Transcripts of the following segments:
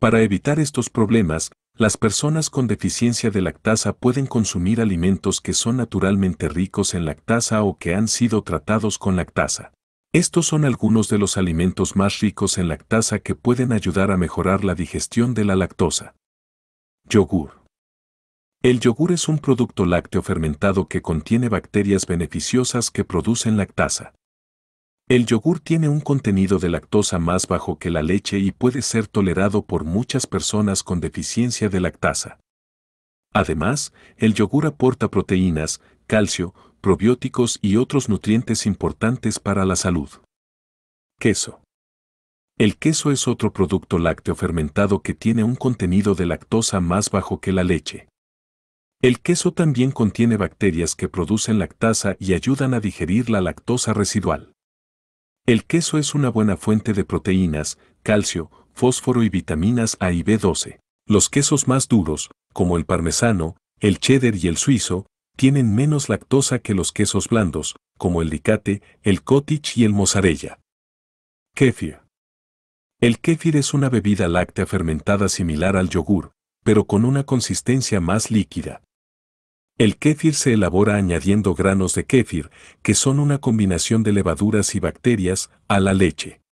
Para evitar estos problemas, las personas con deficiencia de lactasa pueden consumir alimentos que son naturalmente ricos en lactasa o que han sido tratados con lactasa. Estos son algunos de los alimentos más ricos en lactasa que pueden ayudar a mejorar la digestión de la lactosa. Yogur. El yogur es un producto lácteo fermentado que contiene bacterias beneficiosas que producen lactasa. El yogur tiene un contenido de lactosa más bajo que la leche y puede ser tolerado por muchas personas con deficiencia de lactasa. Además, el yogur aporta proteínas, calcio, probióticos y otros nutrientes importantes para la salud. Queso. El queso es otro producto lácteo fermentado que tiene un contenido de lactosa más bajo que la leche. El queso también contiene bacterias que producen lactasa y ayudan a digerir la lactosa residual. El queso es una buena fuente de proteínas, calcio, fósforo y vitaminas A y B12. Los quesos más duros, como el parmesano, el cheddar y el suizo, tienen menos lactosa que los quesos blandos, como el licate, el cottage y el mozzarella. Kéfir. El kéfir es una bebida láctea fermentada similar al yogur, pero con una consistencia más líquida. El kéfir se elabora añadiendo granos de kéfir, que son una combinación de levaduras y bacterias, a la leche.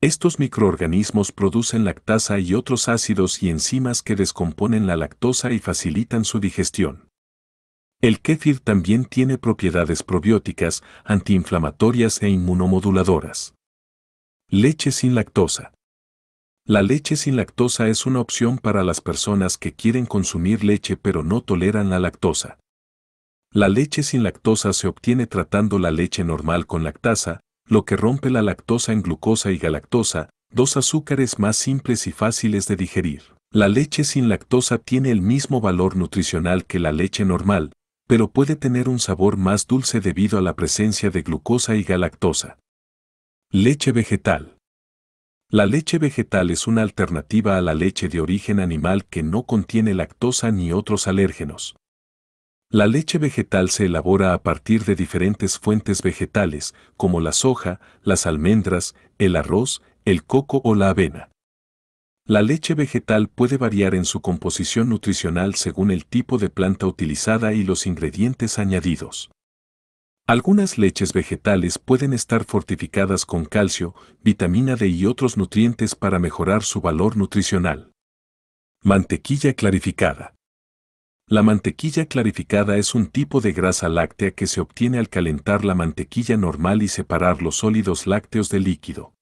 Estos microorganismos producen lactasa y otros ácidos y enzimas que descomponen la lactosa y facilitan su digestión. El kéfir también tiene propiedades probióticas, antiinflamatorias e inmunomoduladoras. Leche sin lactosa. La leche sin lactosa es una opción para las personas que quieren consumir leche pero no toleran la lactosa. La leche sin lactosa se obtiene tratando la leche normal con lactasa, lo que rompe la lactosa en glucosa y galactosa, dos azúcares más simples y fáciles de digerir. La leche sin lactosa tiene el mismo valor nutricional que la leche normal, pero puede tener un sabor más dulce debido a la presencia de glucosa y galactosa. Leche vegetal. La leche vegetal es una alternativa a la leche de origen animal que no contiene lactosa ni otros alérgenos. La leche vegetal se elabora a partir de diferentes fuentes vegetales, como la soja, las almendras, el arroz, el coco o la avena. La leche vegetal puede variar en su composición nutricional según el tipo de planta utilizada y los ingredientes añadidos. Algunas leches vegetales pueden estar fortificadas con calcio, vitamina D y otros nutrientes para mejorar su valor nutricional. Mantequilla clarificada. La mantequilla clarificada es un tipo de grasa láctea que se obtiene al calentar la mantequilla normal y separar los sólidos lácteos del líquido.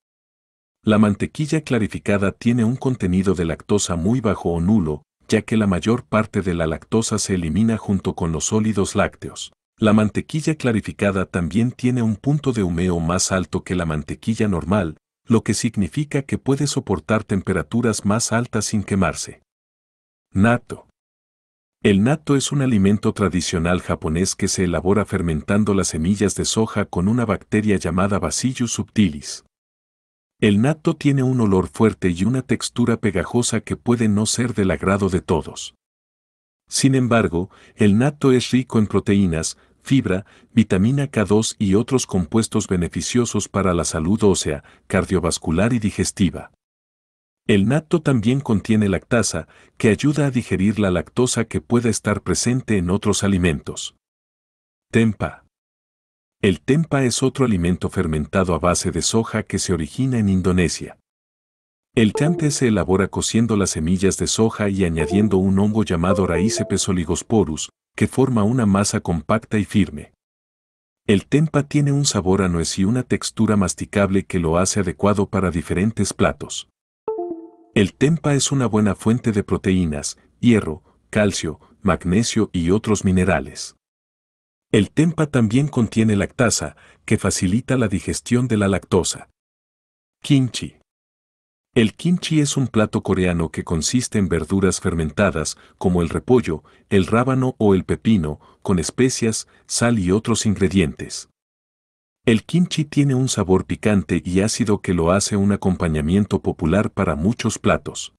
La mantequilla clarificada tiene un contenido de lactosa muy bajo o nulo, ya que la mayor parte de la lactosa se elimina junto con los sólidos lácteos. La mantequilla clarificada también tiene un punto de humeo más alto que la mantequilla normal, lo que significa que puede soportar temperaturas más altas sin quemarse. Nato. El nato es un alimento tradicional japonés que se elabora fermentando las semillas de soja con una bacteria llamada Bacillus subtilis. El nato tiene un olor fuerte y una textura pegajosa que puede no ser del agrado de todos. Sin embargo, el nato es rico en proteínas, fibra, vitamina K2 y otros compuestos beneficiosos para la salud ósea, cardiovascular y digestiva. El natto también contiene lactasa, que ayuda a digerir la lactosa que pueda estar presente en otros alimentos. Tempa. El tempa es otro alimento fermentado a base de soja que se origina en Indonesia. El chante se elabora cociendo las semillas de soja y añadiendo un hongo llamado raícep. oligosporus, que forma una masa compacta y firme. El tempa tiene un sabor a nuez y una textura masticable que lo hace adecuado para diferentes platos. El tempa es una buena fuente de proteínas, hierro, calcio, magnesio y otros minerales. El tempa también contiene lactasa, que facilita la digestión de la lactosa. Kimchi. El kimchi es un plato coreano que consiste en verduras fermentadas como el repollo, el rábano o el pepino, con especias, sal y otros ingredientes. El kimchi tiene un sabor picante y ácido que lo hace un acompañamiento popular para muchos platos.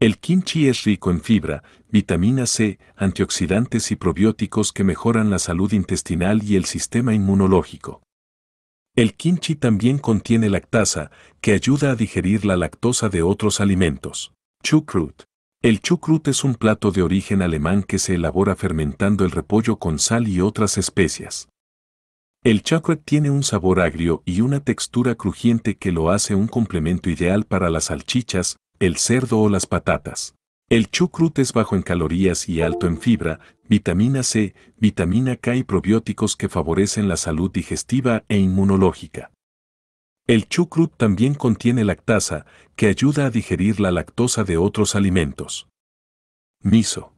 El kimchi es rico en fibra, vitamina C, antioxidantes y probióticos que mejoran la salud intestinal y el sistema inmunológico. El kimchi también contiene lactasa, que ayuda a digerir la lactosa de otros alimentos. Chucrut. El chucrut es un plato de origen alemán que se elabora fermentando el repollo con sal y otras especias. El chucrut tiene un sabor agrio y una textura crujiente que lo hace un complemento ideal para las salchichas, el cerdo o las patatas. El chucrut es bajo en calorías y alto en fibra, vitamina C, vitamina K y probióticos que favorecen la salud digestiva e inmunológica. El chucrut también contiene lactasa, que ayuda a digerir la lactosa de otros alimentos. Miso.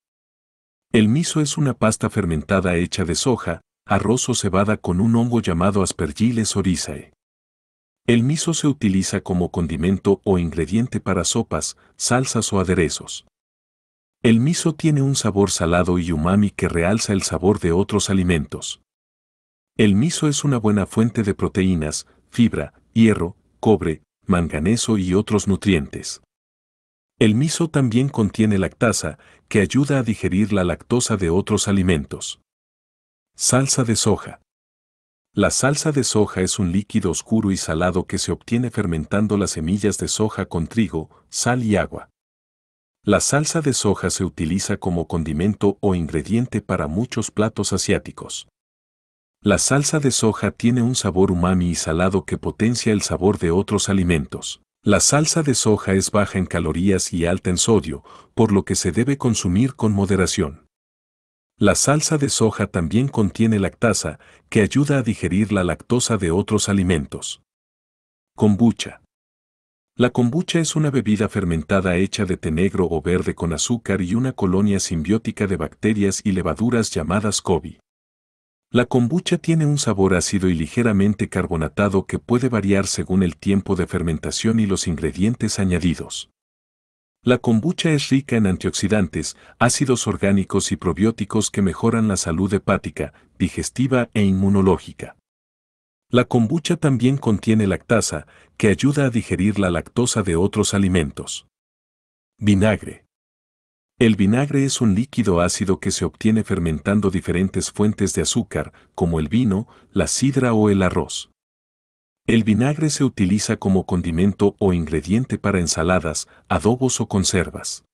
El miso es una pasta fermentada hecha de soja, arroz o cebada con un hongo llamado Aspergillus oryzae. El miso se utiliza como condimento o ingrediente para sopas, salsas o aderezos. El miso tiene un sabor salado y umami que realza el sabor de otros alimentos. El miso es una buena fuente de proteínas, fibra, hierro, cobre, manganeso y otros nutrientes. El miso también contiene lactasa, que ayuda a digerir la lactosa de otros alimentos. Salsa de soja. La salsa de soja es un líquido oscuro y salado que se obtiene fermentando las semillas de soja con trigo, sal y agua. La salsa de soja se utiliza como condimento o ingrediente para muchos platos asiáticos. La salsa de soja tiene un sabor umami y salado que potencia el sabor de otros alimentos. La salsa de soja es baja en calorías y alta en sodio, por lo que se debe consumir con moderación. La salsa de soja también contiene lactasa, que ayuda a digerir la lactosa de otros alimentos. Kombucha. La kombucha es una bebida fermentada hecha de té negro o verde con azúcar y una colonia simbiótica de bacterias y levaduras llamadas COBI. La kombucha tiene un sabor ácido y ligeramente carbonatado que puede variar según el tiempo de fermentación y los ingredientes añadidos. La kombucha es rica en antioxidantes, ácidos orgánicos y probióticos que mejoran la salud hepática, digestiva e inmunológica. La kombucha también contiene lactasa, que ayuda a digerir la lactosa de otros alimentos. Vinagre. El vinagre es un líquido ácido que se obtiene fermentando diferentes fuentes de azúcar, como el vino, la sidra o el arroz. El vinagre se utiliza como condimento o ingrediente para ensaladas, adobos o conservas.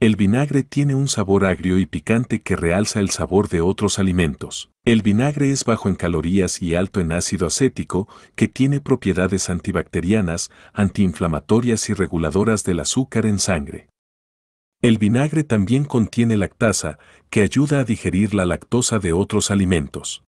El vinagre tiene un sabor agrio y picante que realza el sabor de otros alimentos. El vinagre es bajo en calorías y alto en ácido acético, que tiene propiedades antibacterianas, antiinflamatorias y reguladoras del azúcar en sangre. El vinagre también contiene lactasa, que ayuda a digerir la lactosa de otros alimentos.